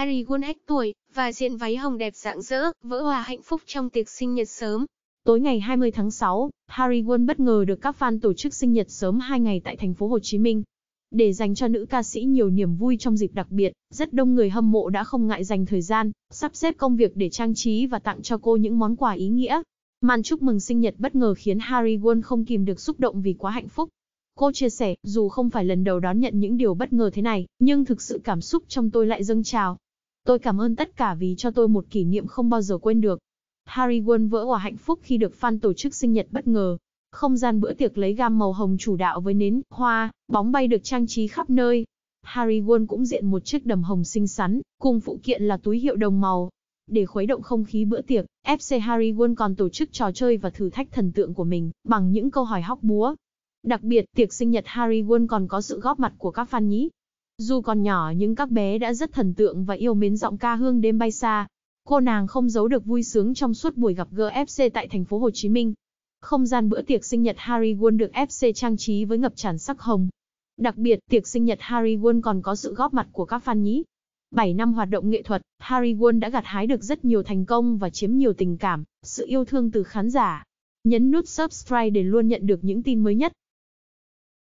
Harry Wonhack tuổi, và diện váy hồng đẹp rạng rỡ, vỡ hòa hạnh phúc trong tiệc sinh nhật sớm. Tối ngày 20 tháng 6, Harry Won bất ngờ được các fan tổ chức sinh nhật sớm 2 ngày tại thành phố Hồ Chí Minh. Để dành cho nữ ca sĩ nhiều niềm vui trong dịp đặc biệt, rất đông người hâm mộ đã không ngại dành thời gian, sắp xếp công việc để trang trí và tặng cho cô những món quà ý nghĩa. Màn chúc mừng sinh nhật bất ngờ khiến Harry Won không kìm được xúc động vì quá hạnh phúc. Cô chia sẻ, dù không phải lần đầu đón nhận những điều bất ngờ thế này, nhưng thực sự cảm xúc trong tôi lại dâng trào, Tôi cảm ơn tất cả vì cho tôi một kỷ niệm không bao giờ quên được. Harry Won vỡ hòa hạnh phúc khi được fan tổ chức sinh nhật bất ngờ. Không gian bữa tiệc lấy gam màu hồng chủ đạo với nến, hoa, bóng bay được trang trí khắp nơi. Harry Won cũng diện một chiếc đầm hồng xinh xắn, cùng phụ kiện là túi hiệu đồng màu. Để khuấy động không khí bữa tiệc, FC Harry Won còn tổ chức trò chơi và thử thách thần tượng của mình bằng những câu hỏi hóc búa. Đặc biệt, tiệc sinh nhật Harry Won còn có sự góp mặt của các fan nhí, dù còn nhỏ nhưng các bé đã rất thần tượng và yêu mến giọng ca hương đêm bay xa. Cô nàng không giấu được vui sướng trong suốt buổi gặp gỡ FC tại thành phố Hồ Chí Minh. Không gian bữa tiệc sinh nhật Harry Won được FC trang trí với ngập tràn sắc hồng. Đặc biệt, tiệc sinh nhật Harry Won còn có sự góp mặt của các fan nhí. 7 năm hoạt động nghệ thuật, Harry Won đã gặt hái được rất nhiều thành công và chiếm nhiều tình cảm, sự yêu thương từ khán giả. Nhấn nút subscribe để luôn nhận được những tin mới nhất.